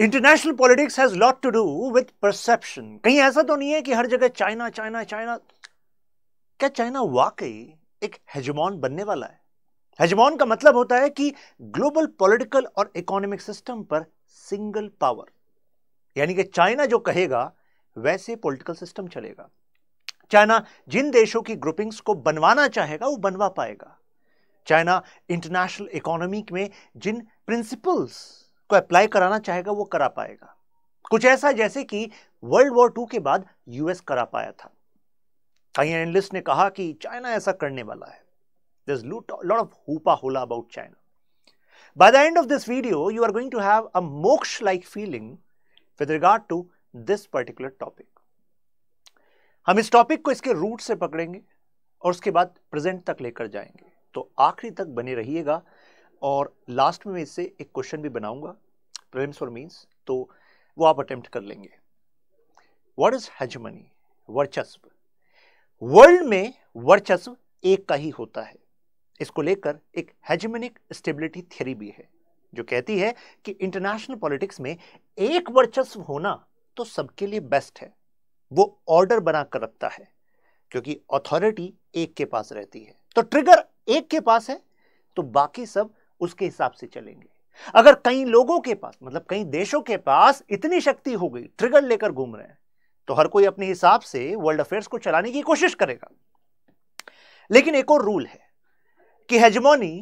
International politics has lot to do with perception कहीं ऐसा तो नहीं है कि हर जगह चाइना चाइना चाइना क्या चाइना वाकई एक हेजमॉन बनने वाला है हेजमॉन का मतलब होता है कि ग्लोबल पॉलिटिकल और इकोनॉमिक सिस्टम पर सिंगल पावर यानी कि चाइना जो कहेगा वैसे पॉलिटिकल सिस्टम चलेगा चाइना जिन देशों की ग्रुपिंग्स को बनवाना चाहेगा वो बनवा पाएगा चाइना इंटरनेशनल इकोनॉमी में जिन प्रिंसिपल्स जिसको अप्लाई कराना चाहेगा वो करा पाएगा कुछ ऐसा जैसे कि वर्ल्ड वॉर टू के बाद यूएस करा पाया था कई एनलिस्ट ने कहा कि चाइना ऐसा करने वाला है there's lot of hoopa hola about China. By the end of this video, you are going to have a moksha-like feeling with regard to this particular topic. हम इस टॉपिक को इसके रूट से पकड़ेंगे और उसके बाद प्रेजेंट तक लेकर जाएंगे तो आखिरी तक बने रहिएगा और लास्ट में इससे एक क्वेश्चन भी बनाऊंगा प्रिलिम्स और मीन्स तो वो आप अटेम्प्ट कर लेंगे व्हाट इज हजमनी वर्चस्व वर्ल्ड में वर्चस्व एक का ही होता है इसको लेकर एक हेजमेनिक स्टेबिलिटी थ्योरी भी है जो कहती है कि इंटरनेशनल पॉलिटिक्स में एक वर्चस्व होना तो सबके लिए बेस्ट है वो ऑर्डर बनाकर रखता है क्योंकि अथॉरिटी एक के पास रहती है तो ट्रिगर एक के पास है तो बाकी सब उसके हिसाब से चलेंगे अगर कई लोगों के पास मतलब कई देशों के पास इतनी शक्ति हो गई ट्रिगर लेकर घूम रहे हैं तो हर कोई अपने हिसाब से वर्ल्ड अफेयर्स को चलाने की कोशिश करेगा लेकिन एक और रूल है कि हेजमोनी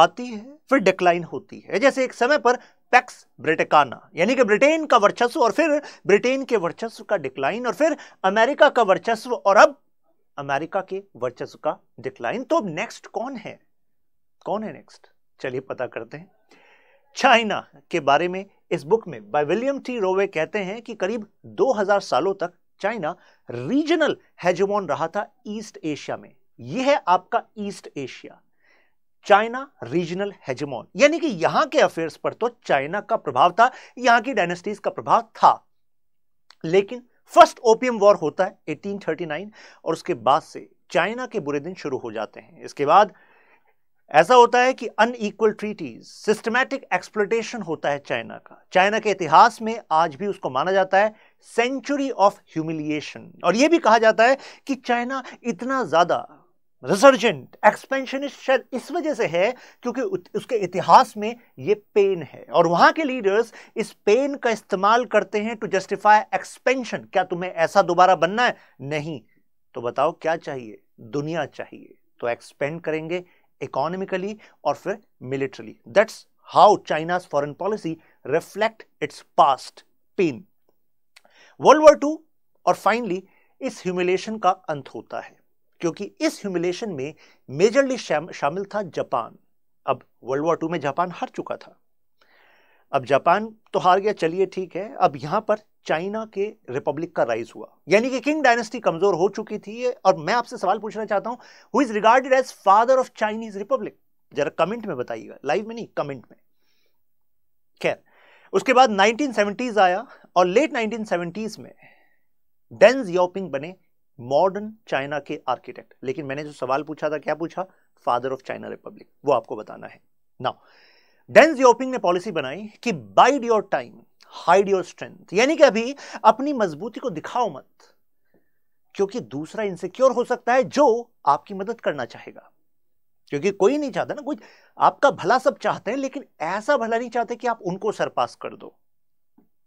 आती है फिर डिक्लाइन होती है जैसे एक समय पर पैक्स ब्रिटिकाना यानी कि ब्रिटेन का वर्चस्व और फिर ब्रिटेन के वर्चस्व का डिक्लाइन और फिर अमेरिका का वर्चस्व और अब अमेरिका के वर्चस्व का डिक्लाइन तो अब नेक्स्ट कौन है कौन है नेक्स्ट चलिए पता करते हैं चाइना के बारे में इस बुक में बाय विलियम टी रोवे कहते हैं कि करीब 2000 सालों तक चाइना रीजनल हेजमोन रहा था ईस्ट एशिया में यह है आपका East Asia China regional hegemon यानी कि यहां के अफेयर्स पर तो चाइना का प्रभाव था यहां की डायनेस्टीज का प्रभाव था लेकिन फर्स्ट ओपियम वॉर होता है 1839 और उसके बाद से चाइना के बुरे दिन शुरू हो जाते हैं इसके बाद ऐसा होता है कि अनईक्वल ट्रीटीज सिस्टमैटिक एक्सप्लोटेशन होता है चाइना का चाइना के इतिहास में आज भी उसको माना जाता है सेंचुरी ऑफ ह्यूमिलिएशन और यह भी कहा जाता है कि चाइना इतना ज़्यादा रिसर्जेंट एक्सपेंशनिस्ट शायद इस वजह से है क्योंकि उसके इतिहास में ये पेन है और वहां के लीडर्स इस पेन का इस्तेमाल करते हैं टू जस्टिफाई एक्सपेंशन क्या तुम्हें ऐसा दोबारा बनना है नहीं तो बताओ क्या चाहिए दुनिया चाहिए तो एक्सपेंड करेंगे इकोनॉमिकली और फिर militarily that's how China's foreign policy reflect its past pain world war two और फाइनली इस ह्यूमिलेशन का अंत होता है क्योंकि इस ह्यूमिलेशन में मेजरली शामिल था जापान अब वर्ल्ड वॉर टू में जापान हार चुका था अब जापान तो हार गया चलिए ठीक है अब यहां पर चाइना के रिपब्लिक का राइज हुआ यानी कि किंग डायनेस्टी कमजोर हो चुकी थी और मैं आपसे सवाल पूछना चाहता हूं who is regarded as father of Chinese republic जरा कमेंट में बताइएगा लाइव में नहीं कमेंट में खैर उसके बाद 1970s आया और लेट 1970s में डेंज योपिंग बने मॉडर्न चाइना के आर्किटेक्ट लेकिन मैंने जो सवाल पूछा था क्या पूछा फादर ऑफ चाइना रिपब्लिक वो आपको बताना है नाउ डेन जियोपिंग ने पॉलिसी बनाई कि bide your time hide your strength यानी कि अभी अपनी मजबूती को दिखाओ मत क्योंकि दूसरा इनसिक्योर हो सकता है जो आपकी मदद करना चाहेगा क्योंकि कोई नहीं चाहता ना कोई आपका भला सब चाहते हैं लेकिन ऐसा भला नहीं चाहते कि आप उनको सरपास कर दो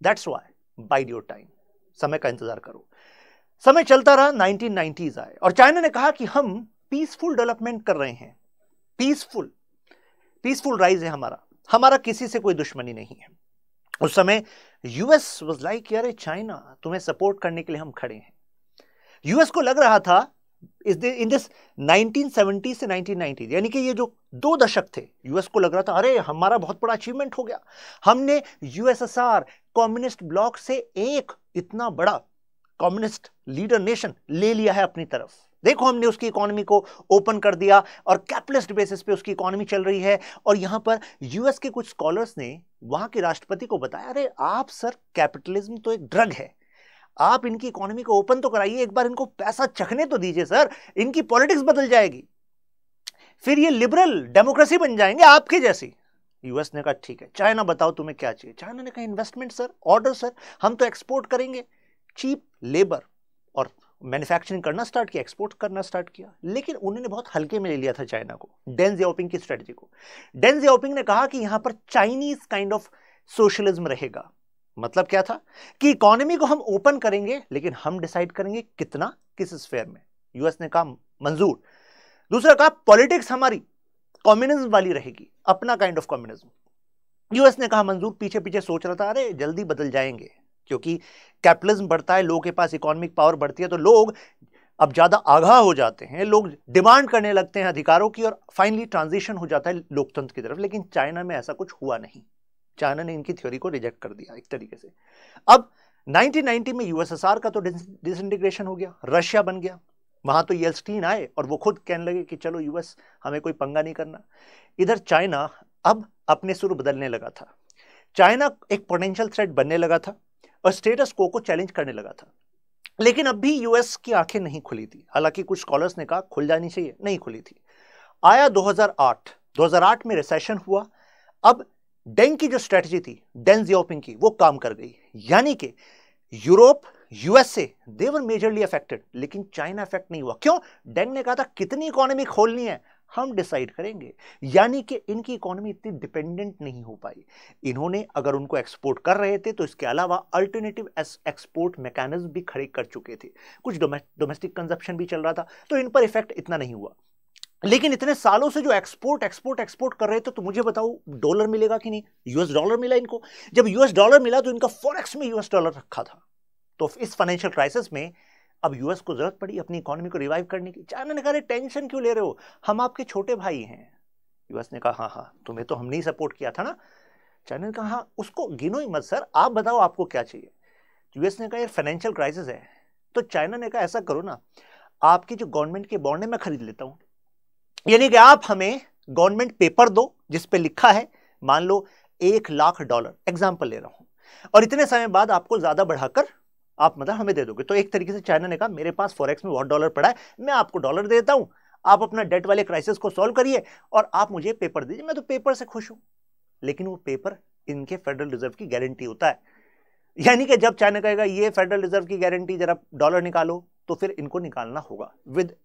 that's why bide your time समय का इंतजार करो समय चलता रहा नाइनटीन आए और चाइना ने कहा कि हम पीसफुल डेवलपमेंट कर रहे हैं पीसफुल पीसफुल राइज है हमारा हमारा किसी से कोई दुश्मनी नहीं है उस समय यूएस वॉज लाइक यार चाइना तुम्हें सपोर्ट करने के लिए हम खड़े हैं यूएस को लग रहा था इन दिस 1970 से 1990 यानी कि ये जो दो दशक थे यूएस को लग रहा था अरे हमारा बहुत बड़ा अचीवमेंट हो गया हमने यूएसएसआर कम्युनिस्ट ब्लॉक से एक इतना बड़ा कम्युनिस्ट लीडर नेशन ले लिया है अपनी तरफ देखो हमने उसकी इकोनॉमी को ओपन कर दिया और कैपिटलिस्ट बेसिस पे उसकी इकोनॉमी चल रही है और यहां पर यूएस के कुछ स्कॉलर्स ने वहां के राष्ट्रपति को बताया अरे आप सर कैपिटलिज्म तो एक ड्रग है आप इनकी इकोनॉमी को ओपन तो कराइए एक बार इनको पैसा चखने तो दीजिए सर इनकी पॉलिटिक्स बदल जाएगी फिर ये लिबरल डेमोक्रेसी बन जाएंगे आपके जैसी यूएस ने कहा ठीक है चाइना बताओ तुम्हें क्या चाहिए चाइना ने कहा इन्वेस्टमेंट सर ऑर्डर सर हम तो एक्सपोर्ट करेंगे चीप लेबर और मैन्युफैक्चरिंग करना स्टार्ट किया एक्सपोर्ट करना स्टार्ट किया लेकिन उन्होंने बहुत हल्के में ले लिया था चाइना को डेन जियाओपिंग की स्ट्रेटजी को डेन जियाओपिंग ने कहा कि यहां पर चाइनीज काइंड ऑफ सोशलिज्म रहेगा मतलब क्या था कि इकोनॉमी को हम ओपन करेंगे लेकिन हम डिसाइड करेंगे कितना किस स्फेयर में यूएस ने कहा मंजूर दूसरा कहा पॉलिटिक्स हमारी कम्युनिज्म वाली रहेगी अपना काइंड ऑफ कम्युनिज्म यूएस ने कहा मंजूर पीछे पीछे सोच रहा था अरे जल्दी बदल जाएंगे क्योंकि कैपिटलिज्म बढ़ता है लोगों के पास इकोनॉमिक पावर बढ़ती है तो लोग अब ज़्यादा आगाह हो जाते हैं लोग डिमांड करने लगते हैं अधिकारों की और फाइनली ट्रांजिशन हो जाता है लोकतंत्र की तरफ लेकिन चाइना में ऐसा कुछ हुआ नहीं चाइना ने इनकी थ्योरी को रिजेक्ट कर दिया एक तरीके से अब 1990 में यूएसएसआर का तो डिसइंटीग्रेशन हो गया रशिया बन गया वहाँ तो येल्स्टीन आए और वो खुद कहने लगे कि चलो यूएस हमें कोई पंगा नहीं करना इधर चाइना अब अपने सुर बदलने लगा था चाइना एक पोटेंशियल थ्रेट बनने लगा था और स्टेटस को को चैलेंज करने लगा था लेकिन अब भी यूएस की आंखें नहीं खुली थी हालांकि कुछ स्कॉलर्स ने कहा खुल जानी चाहिए नहीं खुली थी आया 2008 2008 में रिसेशन हुआ अब डेंग की जो स्ट्रेटजी थी डेन जियोपिंग की वो काम कर गई यानी कि Europe USA they were majorly affected लेकिन चाइना अफेक्ट नहीं हुआ क्यों डेंग ने कहा था कितनी इकोनॉमी खोलनी है हम डिसाइड करेंगे यानी कि इनकी इकोनॉमी इतनी डिपेंडेंट नहीं हो पाई इन्होंने अगर उनको एक्सपोर्ट कर रहे थे तो इसके अलावा अल्टरनेटिव एक्सपोर्ट मैकेनिज्म भी खड़े कर चुके थे कुछ डोमेस्टिक कंजप्शन भी चल रहा था तो इन पर इफेक्ट इतना नहीं हुआ लेकिन इतने सालों से जो एक्सपोर्ट एक्सपोर्ट एक्सपोर्ट कर रहे थे तो मुझे बताओ डॉलर मिलेगा कि नहीं यूएस डॉलर मिला इनको जब यूएस डॉलर मिला तो इनका फॉरेक्स में यूएस डॉलर रखा था तो इस फाइनेंशियल क्राइसिस में अब यूएस को जरूरत पड़ी अपनी इकोनॉमी को रिवाइव करने की चाइना ने कहा टेंशन क्यों ले रहे हो हम आपके छोटे भाई हैं यूएस ने कहा हाँ हाँ तुम्हें तो हमने ही सपोर्ट किया था ना चाइना ने कहा हाँ उसको गिनो ही मत सर आप बताओ आपको क्या चाहिए यूएस ने कहा यार फाइनेंशियल क्राइसिस है तो चाइना ने कहा ऐसा करो ना आपकी जो गवर्नमेंट के बॉन्ड है मैं खरीद लेता हूँ यानी कि आप हमें गवर्नमेंट पेपर दो जिस पे लिखा है मान लो एक लाख डॉलर एग्जाम्पल ले रहा हूँ और इतने समय बाद आपको ज़्यादा बढ़ाकर आप मतलब हमें दे दोगे तो एक तरीके से चाइना ने कहा मेरे पास फॉरेक्स में बहुत डॉलर पड़ा है मैं आपको डॉलर देता हूँ आप अपना डेट वाले क्राइसिस को सॉल्व करिए और आप मुझे पेपर दीजिए मैं तो पेपर से खुश हूँ लेकिन वो पेपर इनके फेडरल रिजर्व की गारंटी होता है यानी कि जब चाइना कहेगा ये फेडरल रिजर्व की गारंटी जरा डॉलर निकालो तो फिर इनको निकालना होगा विद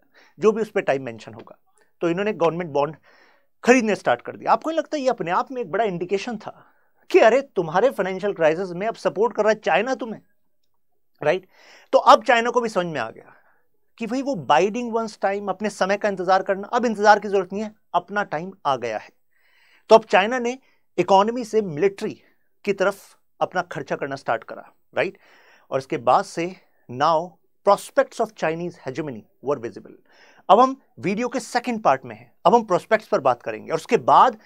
जो भी उस पर टाइम मैंशन होगा तो इन्होंने गवर्नमेंट बॉन्ड खरीदने स्टार्ट कर दिया आपको लगता है ये अपने आप में एक बड़ा इंडिकेशन था कि अरे तुम्हारे फाइनेंशियल क्राइसिस में अब सपोर्ट कर रहा है चाइना तुम्हें राइट तो अब चाइना को भी समझ में आ गया कि भाई वो बाइडिंग वंस टाइम अपने समय का इंतजार करना अब इंतजार की जरूरत नहीं है अपना टाइम आ गया है तो अब चाइना ने इकोनॉमी से मिलिट्री की तरफ अपना खर्चा करना स्टार्ट करा राइट और इसके बाद से now prospect of Chinese hegemony were visible अब हम वीडियो के सेकेंड पार्ट में हैं अब हम प्रोस्पेक्ट्स पर बात करेंगे और उसके बाद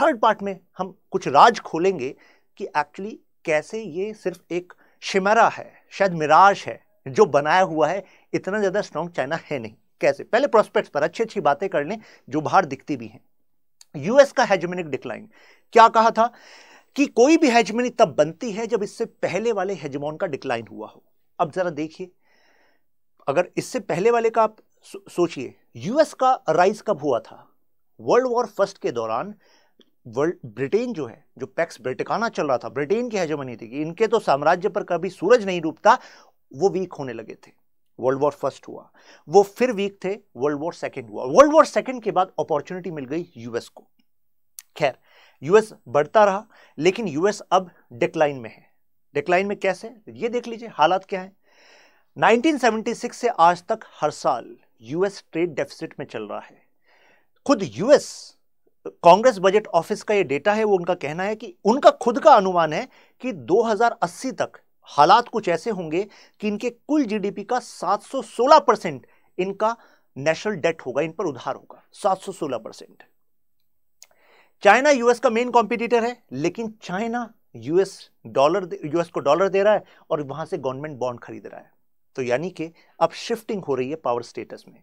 थर्ड पार्ट में हम कुछ राज खोलेंगे कि एक्चुअली कैसे ये सिर्फ एक शिमरा है शायद मिराज है जो बनाया हुआ है इतना ज़्यादा स्ट्रॉन्ग चाइना है नहीं कैसे पहले प्रोस्पेक्ट्स पर अच्छी अच्छी बातें कर लें जो बाहर दिखती भी हैं यूएस का हेजमेनिक डिक्लाइन क्या कहा था कि कोई भी हेजमनी तब बनती है जब इससे पहले वाले हेजमोन का डिक्लाइन हुआ हो अब ज़रा देखिए अगर इससे पहले वाले का आप सोचिए यूएस का राइज कब हुआ था वर्ल्ड वॉर फर्स्ट के दौरान वर्ल्ड ब्रिटेन जो है जो पैक्स ब्रिटिकाना चल रहा था ब्रिटेन की हेजमनी थी कि इनके तो साम्राज्य पर कभी सूरज नहीं डूबता वो वीक होने लगे थे वर्ल्ड वॉर फर्स्ट हुआ वो फिर वीक थे वर्ल्ड वॉर सेकेंड हुआ वर्ल्ड वॉर सेकेंड के बाद अपॉर्चुनिटी मिल गई यूएस को खैर यूएस बढ़ता रहा लेकिन यूएस अब डिक्लाइन में है डिक्लाइन में कैसे ये देख लीजिए हालात क्या है 1976 से आज तक हर साल यूएस ट्रेड डेफिसिट में चल रहा है खुद यूएस कांग्रेस बजट ऑफिस का ये डेटा है वो उनका कहना है कि उनका खुद का अनुमान है कि 2080 तक हालात कुछ ऐसे होंगे कि इनके कुल जीडीपी का 716 परसेंट इनका नेशनल डेट होगा इन पर उधार होगा 716 परसेंट चाइना यूएस का मेन कॉम्पिटिटर है लेकिन चाइना यूएस डॉलर यूएस को डॉलर दे रहा है और वहां से गवर्नमेंट बॉन्ड खरीद रहा है तो यानी कि अब शिफ्टिंग हो रही है पावर स्टेटस में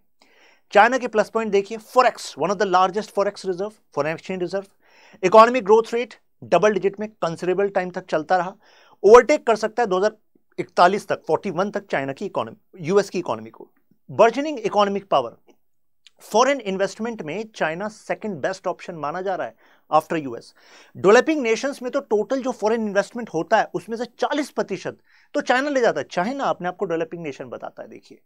चाइना के प्लस पॉइंट देखिए forex one of the largest forex reserve foreign exchange reserve economic growth rate double digit में कंसिडरेबल टाइम तक चलता रहा ओवरटेक कर सकता है 2041 तक 41 तक चाइना की इकोनॉमी यूएस की इकोनॉमी को burgeoning economic power foreign investment में चाइना सेकंड बेस्ट ऑप्शन माना जा रहा है आफ्टर यूएस डेवलपिंग नेशंस में तो टोटल जो फॉरेन इन्वेस्टमेंट होता है उसमें से 40 प्रतिशत तो चाइना ले जाता है चाइना अपने आपको डेवलपिंग नेशन बताता है देखिए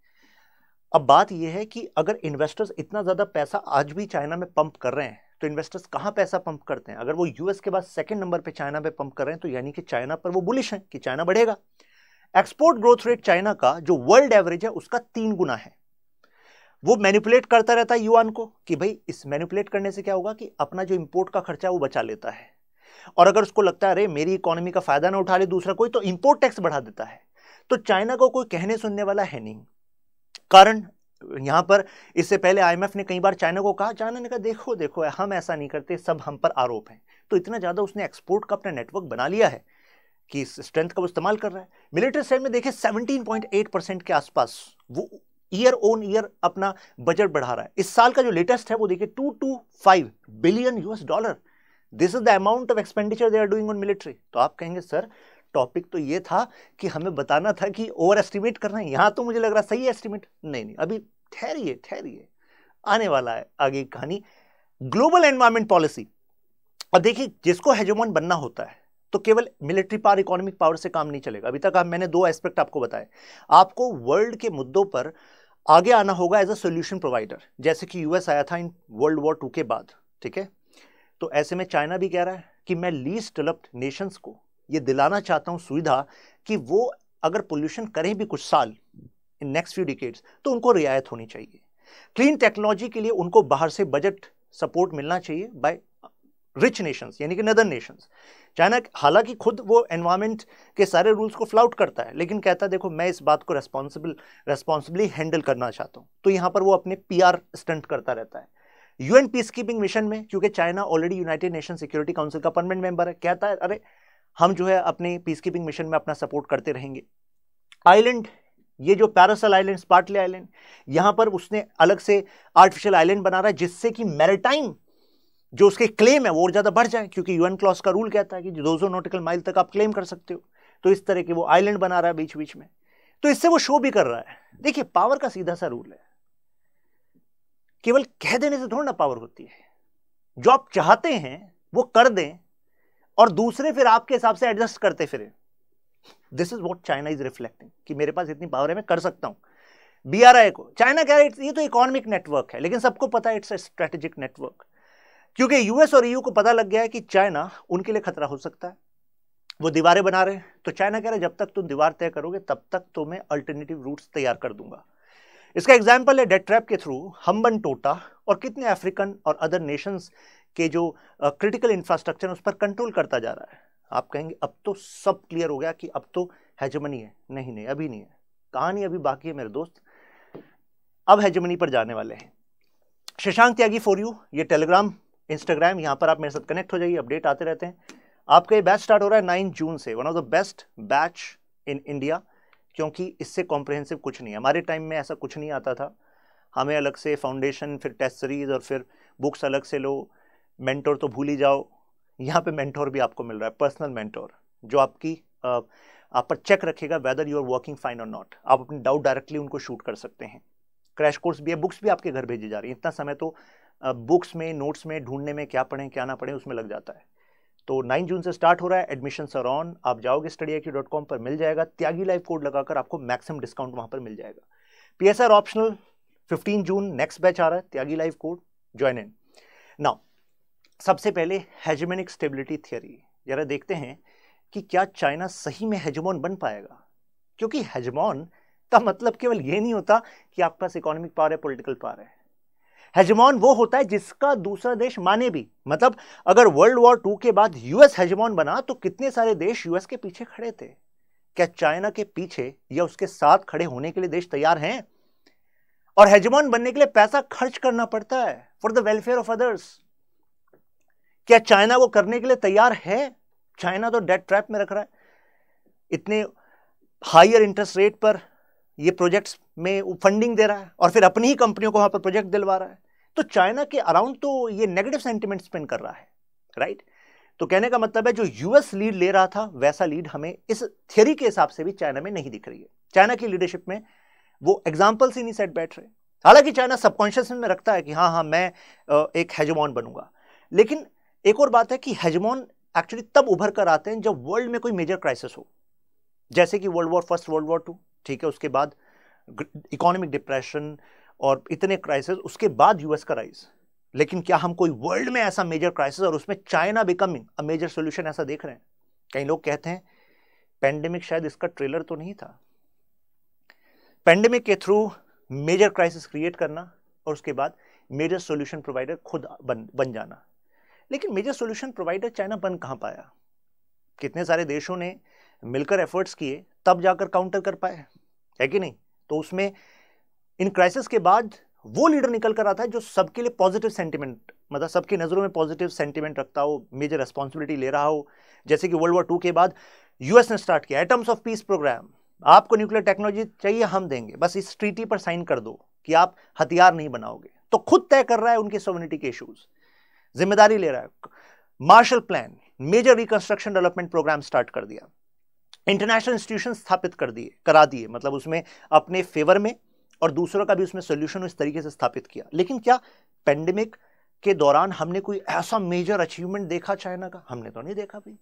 अब बात यह है कि अगर इन्वेस्टर्स इतना ज़्यादा पैसा आज भी चाइना में पंप कर रहे हैं तो इन्वेस्टर्स कहाँ पैसा पंप करते हैं अगर वो यूएस के बाद सेकंड नंबर पे चाइना पे पंप कर रहे हैं तो यानी कि चाइना पर वो बुलिश हैं कि चाइना बढ़ेगा एक्सपोर्ट ग्रोथ रेट चाइना का जो वर्ल्ड एवरेज है उसका तीन गुना है वो मैनिपुलेट करता रहता है युआन को कि भाई इस मैनिपुलेट करने से क्या होगा कि अपना जो इम्पोर्ट का खर्चा वो बचा लेता है और अगर उसको लगता है अरे मेरी इकोनॉमी का फायदा ना उठा ले दूसरा कोई तो इम्पोर्ट टैक्स बढ़ा देता है तो चाइना को कोई कहने सुनने वाला है नहीं कारण यहाँ पर इससे पहले आईएमएफ ने कई बार चाइना को कहा चाइना ने कहा देखो देखो हम ऐसा नहीं करते सब हम पर आरोप है तो इतना ज़्यादा उसने एक्सपोर्ट का अपना नेटवर्क बना लिया है कि स्ट्रेंथ का इस्तेमाल कर रहा है मिलिट्री सेल में देखें 17.8 परसेंट के आसपास वो ईयर ऑन ईयर अपना बजट बढ़ा रहा है इस साल का जो लेटेस्ट है वो देखिए two two five billion US dollar this is the amount of expenditure they are doing on military तो आप कहेंगे सर टॉपिक तो ये था कि हमें बताना था कि ओवर एस्टिमेट करना है यहाँ तो मुझे लग रहा सही एस्टिमेट नहीं नहीं अभी ठहरिए ठहरिए आने वाला है आगे कहानी ग्लोबल एनवायरमेंट पॉलिसी और देखिए जिसको हेजोमन बनना होता है तो केवल मिलिट्री पावर इकोनॉमिक पावर से काम नहीं चलेगा अभी तक आप मैंने दो एस्पेक्ट आपको बताए आपको वर्ल्ड के मुद्दों पर आगे आना होगा एज अ सोल्यूशन प्रोवाइडर जैसे कि यूएस आया था इन वर्ल्ड वॉर टू के बाद ठीक है तो ऐसे में चाइना भी कह रहा है कि मैं लीस्ट डेवलप्ड नेशंस को ये दिलाना चाहता हूँ सुविधा कि वो अगर पोल्यूशन करें भी कुछ साल इन नेक्स्ट फ्यू डिकेट्स तो उनको रियायत होनी चाहिए क्लीन टेक्नोलॉजी के लिए उनको बाहर से बजट सपोर्ट मिलना चाहिए बाय रिच नेशंस यानी कि नदर नेशंस चाइना हालांकि खुद वो एनवायरमेंट के सारे रूल्स को फ्लाउट करता है लेकिन कहता है देखो मैं इस बात को रेस्पॉन्सिबल रेस्पॉन्सिबली हैंडल करना चाहता हूँ तो यहाँ पर वो अपने पी आर स्टंट करता रहता है यूएन पीस कीपिंग मिशन में क्योंकि China already United Nation Security Council का परमानेंट मेंबर है कहता है अरे हम जो है अपने पीस कीपिंग मिशन में अपना सपोर्ट करते रहेंगे आइलैंड ये जो पैरासल आइलैंड स्पार्टले आइलैंड यहाँ पर उसने अलग से आर्टिफिशियल आइलैंड बना रहा है जिससे कि मैरिटाइम जो उसके क्लेम है वो और ज़्यादा बढ़ जाए क्योंकि यूएन क्लॉस का रूल कहता है कि दो सौ नोटिकल माइल तक आप क्लेम कर सकते हो तो इस तरह के वो आइलैंड बना रहा है बीच बीच में तो इससे वो शो भी कर रहा है देखिए पावर का सीधा सा रूल है केवल कह देने से थोड़ा ना पावर होती है जो आप चाहते हैं वो कर दें और दूसरे फिर आपके हिसाब से एडजस्ट करते फिरे this is what China is reflecting कि मेरे पास इतनी पावर है मैं कर सकता हूं बी आर आई को चाइना कह रहा है ये तो इकोनॉमिक नेटवर्क है लेकिन सबको पता है इट्स अ स्ट्रेटेजिक नेटवर्क क्योंकि यूएस और यू e को पता लग गया है कि चाइना उनके लिए खतरा हो सकता है वो दीवारें बना रहे हैं तो चाइना कह रहा है जब तक तुम दीवार तय करोगे तब तक तो मैं अल्टरनेटिव रूट्स तैयार कर दूंगा इसका एग्जाम्पल है डेट ट्रैप के थ्रू हम्बन टोटा और कितने अफ्रीकन और अदर नेशंस के जो क्रिटिकल इंफ्रास्ट्रक्चर है उस पर कंट्रोल करता जा रहा है आप कहेंगे अब तो सब क्लियर हो गया कि अब तो हैजमनी है नहीं नहीं अभी नहीं है कहानी अभी बाकी है मेरे दोस्त अब हैजमनी पर जाने वाले हैं शशांक त्यागी फॉर यू ये टेलीग्राम इंस्टाग्राम यहाँ पर आप मेरे साथ कनेक्ट हो जाइए अपडेट आते रहते हैं आपका ये बैच स्टार्ट हो रहा है नाइन जून से one of the best batch in India क्योंकि इससे कॉम्प्रहेंसिव कुछ नहीं है हमारे टाइम में ऐसा कुछ नहीं आता था हमें अलग से फाउंडेशन फिर टेस्ट सीरीज़ और फिर बुक्स अलग से लो मेंटोर तो भूल ही जाओ यहाँ पे मेंटोर भी आपको मिल रहा है पर्सनल मेंटोर जो आपकी आप पर चेक रखेगा whether you are working fine और नॉट आप अपने डाउट डायरेक्टली उनको शूट कर सकते हैं क्रैश कोर्स भी है बुक्स भी आपके घर भेजी जा रही है इतना समय तो बुक्स में नोट्स में ढूंढने में क्या पढ़ें क्या ना पढ़ें उसमें लग जाता है तो 9 जून से स्टार्ट हो रहा है एडमिशन सर ऑन आप जाओगे स्टडी डॉट कॉम पर मिल जाएगा त्यागी लाइव कोड लगाकर आपको मैक्सिमम डिस्काउंट वहाँ पर मिल जाएगा P optional fifteen June next batch आ रहा है Tyagi live code join in now सबसे पहले हेजमेनिक स्टेबिलिटी थियरी ज़रा देखते हैं कि क्या चाइना सही में हेजमोन बन पाएगा क्योंकि हेजमोन का मतलब केवल ये नहीं होता कि आपके पास इकोनॉमिक पावर है पॉलिटिकल पावर है हेजमोन वो होता है जिसका दूसरा देश माने भी मतलब अगर वर्ल्ड वॉर टू के बाद यूएस हेजमोन बना तो कितने सारे देश यूएस के पीछे खड़े थे क्या चाइना के पीछे या उसके साथ खड़े होने के लिए देश तैयार हैं और हेजमोन बनने के लिए पैसा खर्च करना पड़ता है for the welfare of others क्या चाइना वो करने के लिए तैयार है चाइना तो डेट ट्रैप में रख रहा है इतने हायर इंटरेस्ट रेट पर ये प्रोजेक्ट्स में फंडिंग दे रहा है और फिर अपनी ही कंपनियों को वहाँ पर प्रोजेक्ट दिलवा रहा है तो चाइना के अराउंड तो ये नेगेटिव सेंटिमेंट स्पेंड कर रहा है राइट तो कहने का मतलब है जो यूएस लीड ले रहा था वैसा लीड हमें इस थियरी के हिसाब से भी चाइना में नहीं दिख रही है चाइना की लीडरशिप में वो एग्जाम्पल्स ही नहीं सेट बैठ रहे हालांकि चाइना सबकॉन्शियस में रखता है कि हाँ हाँ मैं एक हेजमॉन बनूंगा लेकिन एक और बात है कि हेजमोन एक्चुअली तब उभर कर आते हैं जब वर्ल्ड में कोई मेजर क्राइसिस हो जैसे कि world war first world war two ठीक है उसके बाद इकोनॉमिक डिप्रेशन और इतने क्राइसिस उसके बाद यूएस का राइज लेकिन क्या हम कोई वर्ल्ड में ऐसा मेजर क्राइसिस और उसमें China becoming a major solution ऐसा देख रहे हैं कई लोग कहते हैं पेंडेमिक शायद इसका ट्रेलर तो नहीं था पेंडेमिक के थ्रू मेजर क्राइसिस क्रिएट करना और उसके बाद मेजर सोल्यूशन प्रोवाइडर खुद बन बन जाना लेकिन मेजर सोल्यूशन प्रोवाइडर चाइना बन कहाँ पाया कितने सारे देशों ने मिलकर एफर्ट्स किए तब जाकर काउंटर कर पाए है कि नहीं तो उसमें इन क्राइसिस के बाद वो लीडर निकल कर आता है जो सबके लिए पॉजिटिव सेंटिमेंट मतलब सबकी नज़रों में पॉजिटिव सेंटिमेंट रखता हो मेजर रेस्पॉन्सिबिलिटी ले रहा हो जैसे कि वर्ल्ड वॉर टू के बाद यूएस ने स्टार्ट किया एटम्स ऑफ पीस प्रोग्राम आपको न्यूक्लियर टेक्नोलॉजी चाहिए हम देंगे बस इस ट्रीटी पर साइन कर दो कि आप हथियार नहीं बनाओगे तो खुद तय कर रहा है उनकी सोवनिटी के इशूज़ जिम्मेदारी ले रहा है Marshall plan major reconstruction development program start कर दिया इंटरनेशनल इंस्टीट्यूशन स्थापित कर दिए करा दिए मतलब उसमें अपने फेवर में और दूसरों का भी उसमें सोल्यूशन इस तरीके से स्थापित किया लेकिन क्या पेंडेमिक के दौरान हमने कोई ऐसा मेजर अचीवमेंट देखा चाइना का हमने तो नहीं देखा भाई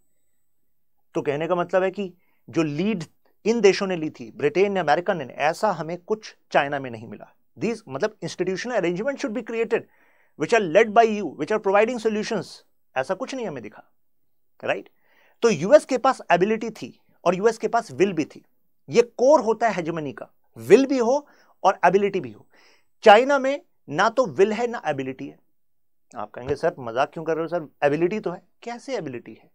तो कहने का मतलब है कि जो लीड इन देशों ने ली थी ब्रिटेन ने अमेरिका ने ऐसा हमें कुछ चाइना में नहीं मिला दीज मतलब institutional arrangement should be created which are led by you which are providing solutions ऐसा कुछ नहीं हमें दिखा राइट right? तो यूएस के पास एबिलिटी थी और यूएस के पास विल भी थी ये कोर होता है हेजमनी का विल भी हो और एबिलिटी भी हो चाइना में ना तो विल है ना एबिलिटी है आप कहेंगे सर मजाक क्यों कर रहे हो सर एबिलिटी तो है कैसे एबिलिटी है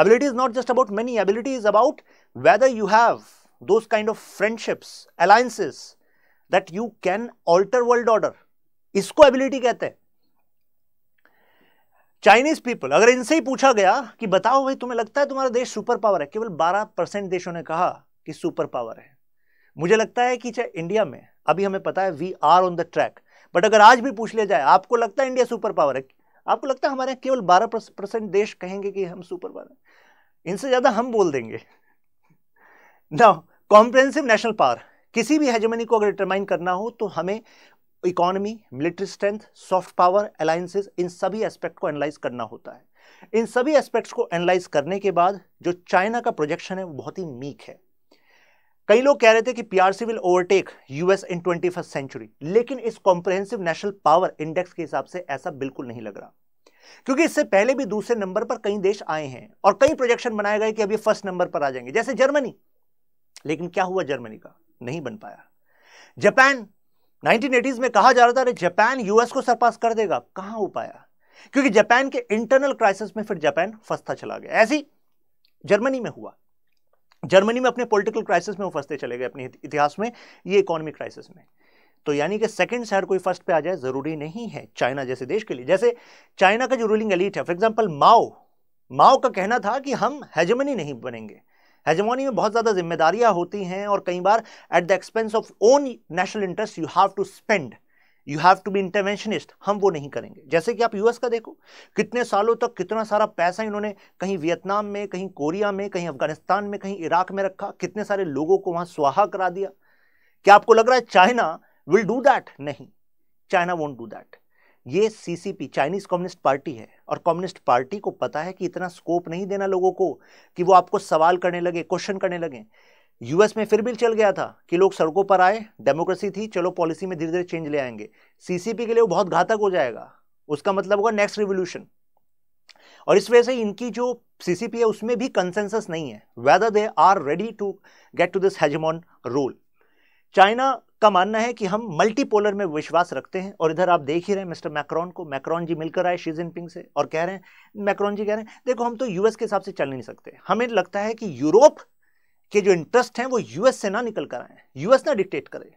ability is not just about money ability is about whether you have those kind of friendships alliances that you can alter world order इसको एबिलिटी कहते हैं चाइनीज पीपल अगर इनसे ही पूछा गया कि बताओ भाई तुम्हें लगता है तुम्हारा देश सुपर पावर है केवल 12 परसेंट देशों ने कहा कि सुपर पावर है मुझे लगता है कि चाहे इंडिया में अभी हमें पता है we are on the track but अगर आज भी पूछ लिया जाए आपको लगता है इंडिया सुपर पावर है आपको लगता है हमारे केवल 12 परसेंट देश कहेंगे कि हम सुपर पावर हैं इनसे ज़्यादा हम बोल देंगे ना कॉम्प्रेंसिव नेशनल पावर किसी भी हेजमनी को अगर डिटरमाइन करना हो तो हमें economy military strength soft power alliances इन सभी एस्पेक्ट को एनालाइज करना होता है इन सभी एस्पेक्ट्स को एनालाइज करने के बाद जो चाइना का प्रोजेक्शन है वो बहुत ही मीक है कई लोग कह रहे थे कि PRC will overtake US in twenty century लेकिन इस कॉम्प्रहेंसिव नेशनल पावर इंडेक्स के हिसाब से ऐसा बिल्कुल नहीं लग रहा क्योंकि इससे पहले भी दूसरे नंबर पर कई देश आए हैं और कई प्रोजेक्शन बनाए गए कि अभी फर्स्ट नंबर पर आ जाएंगे जैसे जर्मनी लेकिन क्या हुआ जर्मनी का नहीं बन पाया जापान 1980s में कहा जा रहा था अरे जापान यूएस को सरपास कर देगा कहां हो पाया क्योंकि जापान के इंटरनल क्राइसिस में फिर जापान फंसता चला गया ऐसी जर्मनी में हुआ जर्मनी में अपने पॉलिटिकल क्राइसिस में वो फंसते चले गए अपने इतिहास में ये इकोनॉमिक क्राइसिस में तो यानी कि सेकंड शहर कोई फर्स्ट पे आ जाए जरूरी नहीं है चाइना जैसे देश के लिए जैसे चाइना का जो रूलिंग एलिट है फॉर एग्जाम्पल माओ माओ का कहना था कि हम हेजमनी नहीं बनेंगे हेजमोनी में बहुत ज़्यादा जिम्मेदारियाँ होती हैं और कई बार at the expense of own national interest you have to spend you have to be interventionist हम वो नहीं करेंगे जैसे कि आप यूएस का देखो कितने सालों तक कितना सारा पैसा इन्होंने कहीं वियतनाम में कहीं कोरिया में कहीं अफगानिस्तान में कहीं इराक में रखा कितने सारे लोगों को वहाँ स्वाहा करा दिया क्या आपको लग रहा है चाइना विल डू दैट नहीं चाइना वोंट डू दैट ये सीसीपी चाइनीज़ कम्युनिस्ट पार्टी है और कम्युनिस्ट पार्टी को पता है कि इतना स्कोप नहीं देना लोगों को कि वो आपको सवाल करने लगे क्वेश्चन करने लगे यूएस में फिर भी चल गया था कि लोग सड़कों पर आए डेमोक्रेसी थी चलो पॉलिसी में धीरे धीरे चेंज ले आएंगे सीसीपी के लिए वो बहुत घातक हो जाएगा उसका मतलब होगा नेक्स्ट रिवोल्यूशन और इस वजह से इनकी जो सीसीपी है उसमें भी कंसेंसस नहीं है whether they are ready to get to this hegemon rule China का मानना है कि हम मल्टीपोलर में विश्वास रखते हैं और इधर आप देख ही रहे हैं मिस्टर मैक्रॉन को मैक्रॉन जी मिलकर आए शी जिनपिंग से और कह रहे हैं मैक्रॉन जी कह रहे हैं देखो हम तो यूएस के हिसाब से चल नहीं सकते हमें लगता है कि यूरोप के जो इंटरेस्ट हैं वो यूएस से ना निकल कर आए यूएस ना डिक्टेट करे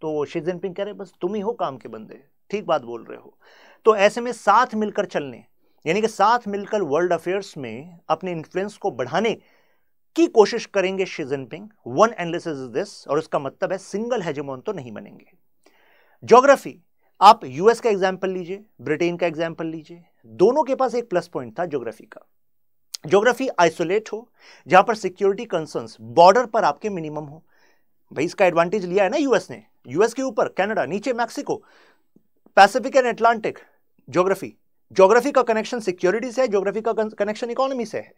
तो शी जिनपिंग कह रहे हैं बस तुम ही हो काम के बंदे ठीक बात बोल रहे हो तो ऐसे में साथ मिलकर चलने यानी कि साथ मिलकर वर्ल्ड अफेयर्स में अपने इन्फ्लुएंस को बढ़ाने की कोशिश करेंगे Xi Jinping one analysis is this और उसका मतलब है सिंगल हेजमोन तो नहीं बनेंगे ज्योग्राफी आप यूएस का एग्जाम्पल लीजिए ब्रिटेन का एग्जाम्पल लीजिए दोनों के पास एक प्लस पॉइंट था ज्योग्राफी का ज्योग्राफी आइसोलेट हो जहां पर सिक्योरिटी कंसर्न बॉर्डर पर आपके मिनिमम हो भाई इसका एडवांटेज लिया है ना यूएस ने यूएस के ऊपर कनाडा नीचे Mexico Pacific and Atlantic geography geography का कनेक्शन सिक्योरिटी से है ज्योग्राफी का कनेक्शन इकोनॉमी से है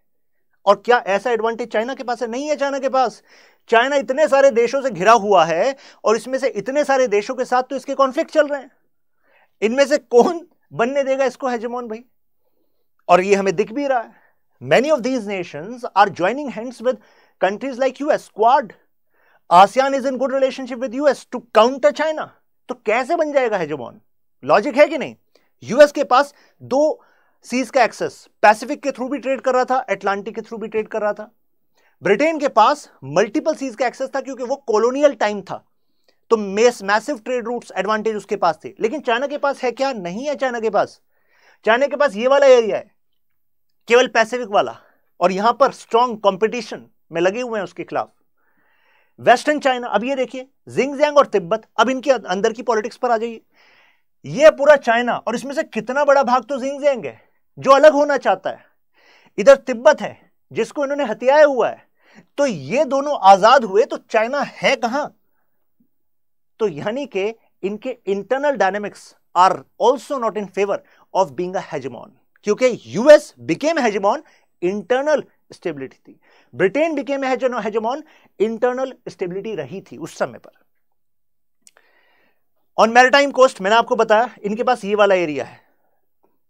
और क्या ऐसा एडवांटेज चाइना के पास है नहीं है चाइना के पास चाइना इतने सारे देशों से घिरा हुआ है और इसमें से इतने सारे देशों के साथ तो इसके कॉन्फ्लिक्ट चल रहे हैं इनमें से कौन बनने देगा इसको हेजमोन भाई और ये हमें दिख भी रहा है many of these nations are joining hands with countries like US, Quad. ASEAN is in good relationship with US to counter China तो कैसे बन जाएगा हेजोमॉन लॉजिक है कि नहीं यूएस के पास दो सीज का एक्सेस पैसिफिक के थ्रू भी ट्रेड कर रहा था एटलांटिक के थ्रू भी ट्रेड कर रहा था ब्रिटेन के पास मल्टीपल सीज का एक्सेस था क्योंकि वो कॉलोनियल टाइम था तो mass massive trade routes advantage उसके पास थे लेकिन चाइना के पास है क्या नहीं है चाइना के पास चाइना के पास ये वाला एरिया है केवल पैसिफिक वाला और यहां पर स्ट्रांग कंपटीशन में लगे हुए हैं उसके खिलाफ वेस्टर्न चाइना अब ये देखिए जिंगजैंग और तिब्बत अब इनके अंदर की पॉलिटिक्स पर आ जाइए ये पूरा चाइना और इसमें से कितना बड़ा भाग तो जिंगजैंग है जो अलग होना चाहता है इधर तिब्बत है जिसको इन्होंने हत्याया हुआ है तो ये दोनों आजाद हुए तो चाइना है कहां तो यानी कि इनके internal dynamics are also not in favour of being hegemon क्योंकि US became hegemon internal stability थी Britain became hegemon internal stability रही थी उस समय पर ऑन मैरिटाइम कोस्ट मैंने आपको बताया इनके पास ये वाला एरिया है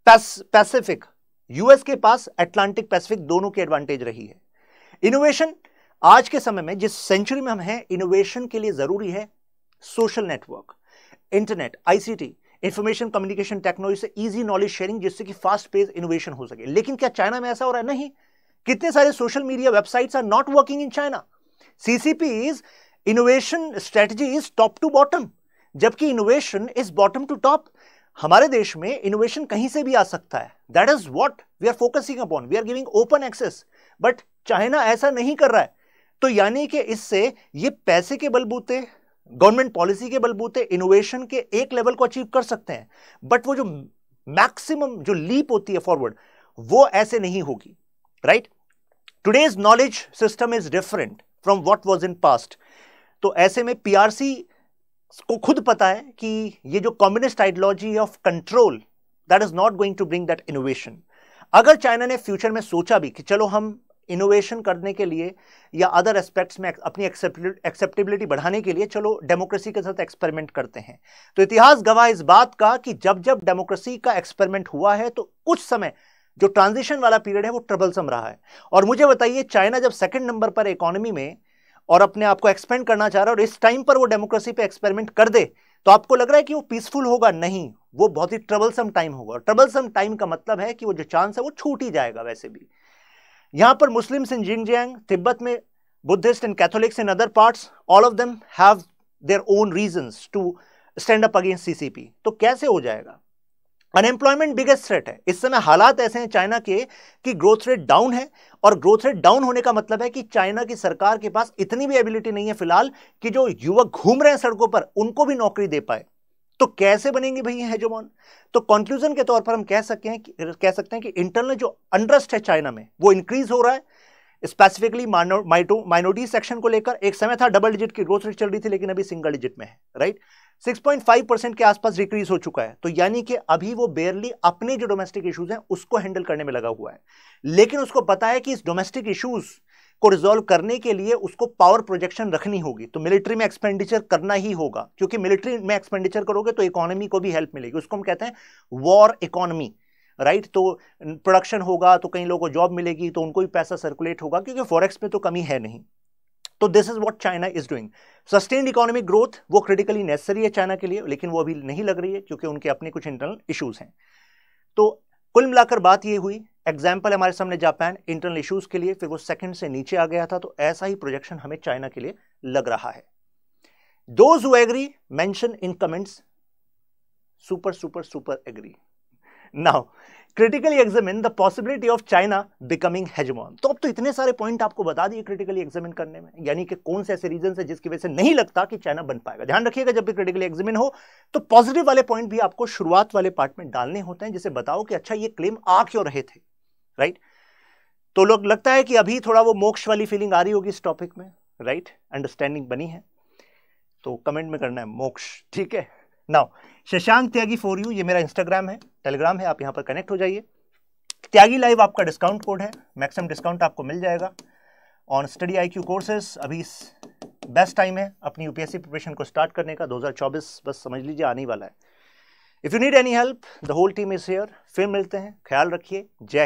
पैसिफिक यूएस के पास एटलांटिक पैसिफिक दोनों की एडवांटेज रही है इनोवेशन आज के समय में जिस सेंचुरी में हम हैं इनोवेशन के लिए जरूरी है social network internet ICT information communication technology से इजी नॉलेज शेयरिंग जिससे कि फास्ट पेज इनोवेशन हो सके लेकिन क्या चाइना में ऐसा हो रहा है नहीं कितने सारे social media websites are not working in China CCP is innovation strategy is top to bottom जबकि innovation is bottom to top हमारे देश में इनोवेशन कहीं से भी आ सकता है that is what we are focusing upon we are giving open access but China ऐसा नहीं कर रहा है तो यानी कि इससे ये पैसे के बलबूते गवर्नमेंट पॉलिसी के बलबूते इनोवेशन के एक लेवल को अचीव कर सकते हैं बट वो जो मैक्सिमम जो लीप होती है फॉरवर्ड वो ऐसे नहीं होगी right today's knowledge system is different from what was in past तो ऐसे में पीआरसी को खुद पता है कि ये जो communist ideology of control that is not going to bring that innovation अगर चाइना ने फ्यूचर में सोचा भी कि चलो हम इनोवेशन करने के लिए या अदर एस्पेक्ट्स में अपनी एक्सेप्टेबिलिटी बढ़ाने के लिए चलो डेमोक्रेसी के साथ एक्सपेरिमेंट करते हैं तो इतिहास गवाह इस बात का कि जब जब डेमोक्रेसी का एक्सपेरिमेंट हुआ है तो कुछ समय जो ट्रांजिशन वाला पीरियड है वो ट्रबलसम रहा है और मुझे बताइए चाइना जब सेकंड नंबर पर इकोनॉमी में और अपने आप को एक्सपेंड करना चाह रहा है और इस टाइम पर वो डेमोक्रेसी पे एक्सपेरिमेंट कर दे तो आपको लग रहा है कि वो पीसफुल होगा नहीं वो बहुत ही ट्रबलसम टाइम होगा और ट्रबलसम टाइम का मतलब है कि वो जो चांस है वो छूट ही जाएगा वैसे भी यहाँ पर मुस्लिम्स इन जिंगजियांग तिब्बत में Buddhist and Catholics in other parts all of them have their own reasons to stand up against CCP तो कैसे हो जाएगा अनएम्प्लॉयमेंट बिगेस्ट थ्रेट है इस समय हालात ऐसे हैं चाइना के कि ग्रोथ रेट डाउन है और ग्रोथ रेट डाउन होने का मतलब है कि चाइना की सरकार के पास इतनी भी एबिलिटी नहीं है फिलहाल कि जो युवक घूम रहे हैं सड़कों पर उनको भी नौकरी दे पाए तो कैसे बनेंगे भाई ये हेजोमॉन तो कंक्लूजन के तौर पर हम कह सकते हैं कह सकते हैं कि इंटरनल जो अनरस्ट है चाइना में वो इंक्रीज हो रहा है स्पेसिफिकली माइनोरिटी सेक्शन को लेकर एक समय था डबल डिजिट की ग्रोथ रेट चल रही थी लेकिन अभी सिंगल डिजिट में है राइट 6.5 परसेंट के आसपास डिक्रीज हो चुका है तो यानी कि अभी वो बेयरली अपने जो डोमेस्टिक इशूज हैं उसको हैंडल करने में लगा हुआ है लेकिन उसको पता है कि इस डोमेस्टिक इश्यूज को रिजोल्व करने के लिए उसको पावर प्रोजेक्शन रखनी होगी तो मिलिट्री में एक्सपेंडिचर करना ही होगा क्योंकि मिलिट्री में एक्सपेंडिचर करोगे तो इकोनॉमी को भी हेल्प मिलेगी उसको हम कहते हैं वॉर इकोनॉमी राइट तो प्रोडक्शन होगा तो कई लोगों को जॉब मिलेगी तो उनको भी पैसा सर्कुलेट होगा क्योंकि फॉरेक्स में तो कमी है नहीं तो this is what China is doing sustained economic growth वो क्रिटिकली नेसेसरी है चाइना के लिए लेकिन वो अभी नहीं लग रही है क्योंकि उनके अपने कुछ इंटरनल इशूज़ हैं तो कुल मिलाकर बात ये हुई एग्जाम्पल हमारे सामने जापान इंटरनल इशूज़ के लिए फिर वो सेकंड से नीचे आ गया था तो ऐसा ही प्रोजेक्शन हमें चाइना के लिए लग रहा है those who agree mention in comments super super super agree now critically examine the possibility of China becoming hegemon तो अब तो इतने सारे पॉइंट आपको बता दिए क्रिटिकली एग्जामिन करने में यानी कि कौन से ऐसे रीजन है जिसकी वजह से नहीं लगता कि चाइना बन पाएगा ध्यान रखिएगा जब भी क्रिटिकली एग्जामिन हो तो पॉजिटिव वाले पॉइंट भी आपको शुरुआत वाले पार्ट में डालने होते हैं जिसे बताओ कि अच्छा ये क्लेम आ क्यों रहे थे राइट तो लोग लगता है कि अभी थोड़ा वो मोक्ष वाली फीलिंग आ रही होगी इस टॉपिक में राइट अंडरस्टैंडिंग बनी है तो कमेंट में करना है मोक्ष ठीक है now Shashank Tyagi for you ये मेरा इंस्टाग्राम है टेलीग्राम है आप यहाँ पर कनेक्ट हो जाइए त्यागी लाइव आपका डिस्काउंट कोड है मैक्सिमम डिस्काउंट आपको मिल जाएगा on study I Q courses अभी बेस्ट टाइम है अपनी यूपीएससी प्रिपरेशन को स्टार्ट करने का 2024 बस समझ लीजिए आने वाला है if you need any help the whole team is here फिर मिलते हैं ख्याल रखिए जय